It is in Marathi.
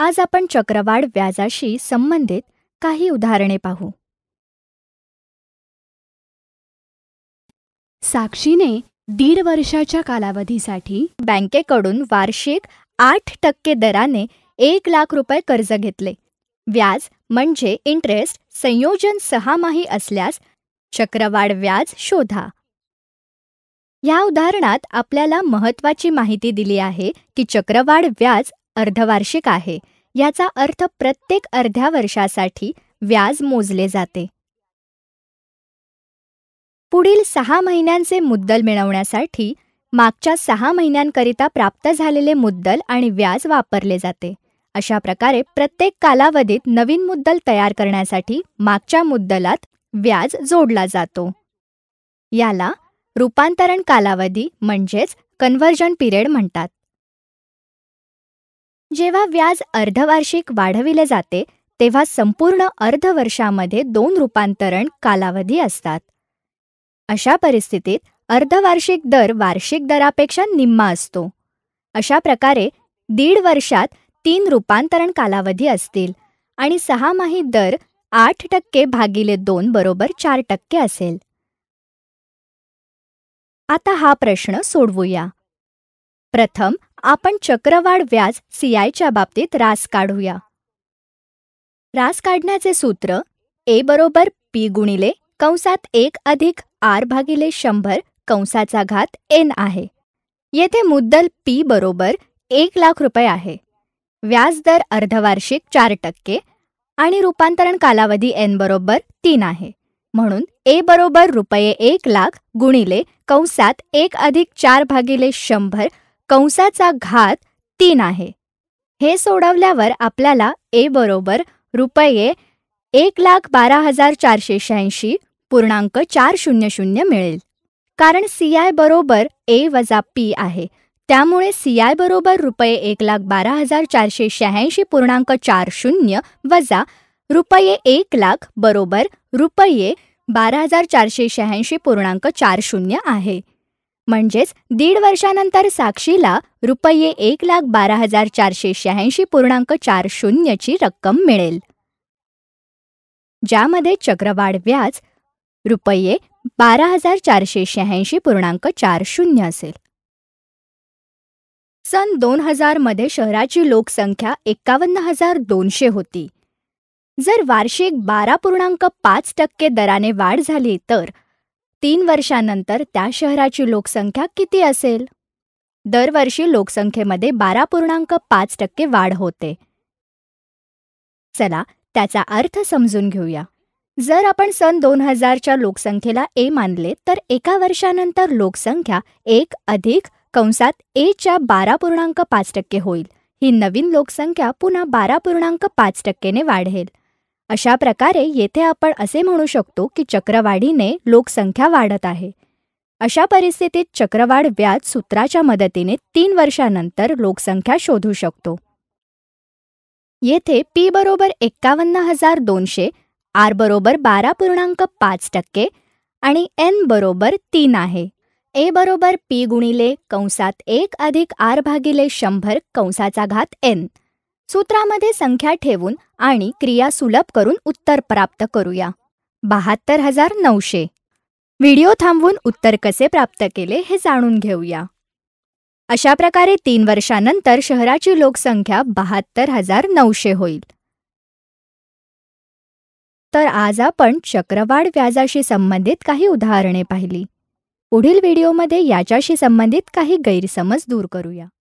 आज आपण चक्रवाढ व्याजाशी संबंधित काही उदाहरणे पाहू साक्षीने दीड वर्षाच्या कालावधीसाठी बँकेकडून वार्षिक आठ टक्के दराने एक लाख रुपये कर्ज घेतले व्याज म्हणजे इंटरेस्ट संयोजन सहामाही असल्यास चक्रवाढ व्याज शोधा या उदाहरणात आपल्याला महत्त्वाची माहिती दिली आहे की चक्रवाढ व्याज अर्धवार्षिक आहे याचा अर्थ प्रत्येक अर्ध्या वर्षासाठी व्याज मोजले जाते पुढील सहा महिन्यांचे मुद्दल मिळवण्यासाठी मागच्या सहा महिन्यांकरिता प्राप्त झालेले मुद्दल आणि व्याज वापरले जाते अशा प्रकारे प्रत्येक कालावधीत नवीन मुद्दल तयार करण्यासाठी मागच्या मुद्दलात व्याज जोडला जातो याला रूपांतरण कालावधी म्हणजेच कन्व्हर्जन पिरियड म्हणतात जेव्हा व्याज अर्धवार्षिक वाढविले जाते तेव्हा संपूर्ण अर्धवर्षामध्ये दोन रूपांतरण कालावधी असतात अशा परिस्थितीत अर्धवार्षिक दर वार्षिक दरापेक्षा निम्मा असतो अशा प्रकारे दीड वर्षात तीन रूपांतरण कालावधी असतील आणि सहामाही दर आठ टक्के भागिले दोन बरोबर चार टक्के असेल आता हा प्रश्न सोडवूया प्रथम आपण चक्रवाढ व्याज सीआयच्या बाबतीत रास काढूया रास काढण्याचे सूत्र ए बरोबर पी गुणिले कंसात एक अधिक आर भागिले शंभर कंसाचा घात एन आहे येथे मुद्दल पी बरोबर एक लाख रुपये आहे व्याजदर अर्धवार्षिक चार टक्के आणि रूपांतरण कालावधी एन बरोबर तीन आहे म्हणून ए बरोबर रुपये एक लाख गुणिले कंसात एक अधिक चार भागिले शंभर कंसाचा घात तीन आहे हे सोडवल्यावर आपल्याला ए बरोबर रुपये एक लाख बारा हजार चारशे शहाऐंशी पूर्णांक चार शून्य शून्य मिळेल कारण सी आय बरोबर ए वजा पी आहे त्यामुळे सी आय बरोबर रुपये एक लाख बारा हजार चारशे शहाऐंशी पूर्णांक चार शून्य वजा रुपये एक लाख बरोबर रुपये बारा हजार चारशे शहाऐंशी पूर्णांक चार शून्य आहे म्हणजेच दीड वर्षानंतर साक्षीला रुपये एक लाख बारा हजार चारशे शहाऐंशी पूर्णांक चार शून्यची रक्कम मिळेल ज्यामध्ये चक्रवाढ व्याज रुपये बारा हजार चारशे शहाऐंशी पूर्णांक चार शून्य असेल सन दोन हजार मध्ये शहराची लोकसंख्या एक्कावन्न हजार दोनशे होती जर वार्षिक बारा पूर्णांक पाच टक्के दराने वाढ झाली तर तीन वर्षांनंतर त्या शहराची लोकसंख्या किती असेल दरवर्षी लोकसंख्येमध्ये बारा पूर्णांक पाच टक्के वाढ होते चला त्याचा अर्थ समजून घेऊया जर आपण सन दोन हजारच्या लोकसंख्येला ए मानले तर एका वर्षानंतर लोकसंख्या एक अधिक कंसात च्या बारा पूर्णांक पाच टक्के होईल ही नवीन लोकसंख्या पुन्हा बारा पूर्णांक पाच टक्केने वाढेल अशा प्रकारे येथे आपण असे म्हणू शकतो की चक्रवाढीने लोकसंख्या वाढत आहे अशा परिस्थितीत चक्रवाढ व्याज सूत्राच्या मदतीने तीन वर्षानंतर लोकसंख्या शोधू शकतो येथे पी बरोबर एक्कावन्न हजार दोनशे आर बरोबर बारा पूर्णांक पाच टक्के आणि एन बरोबर तीन आहे ए बरोबर पी गुणिले कंसात एक अधिक आर भागिले शंभर कंसाचा घात एन सूत्रामध्ये संख्या ठेवून आणि क्रिया सुलभ करून उत्तर प्राप्त करूया बहात्तर हजार नऊशे व्हिडिओ थांबवून उत्तर कसे प्राप्त केले हे जाणून घेऊया अशा प्रकारे तीन वर्षानंतर शहराची लोकसंख्या बहात्तर हजार नऊशे होईल तर आज आपण चक्रवाढ व्याजाशी संबंधित काही उदाहरणे पाहिली पुढील व्हिडिओमध्ये याच्याशी संबंधित काही गैरसमज दूर करूया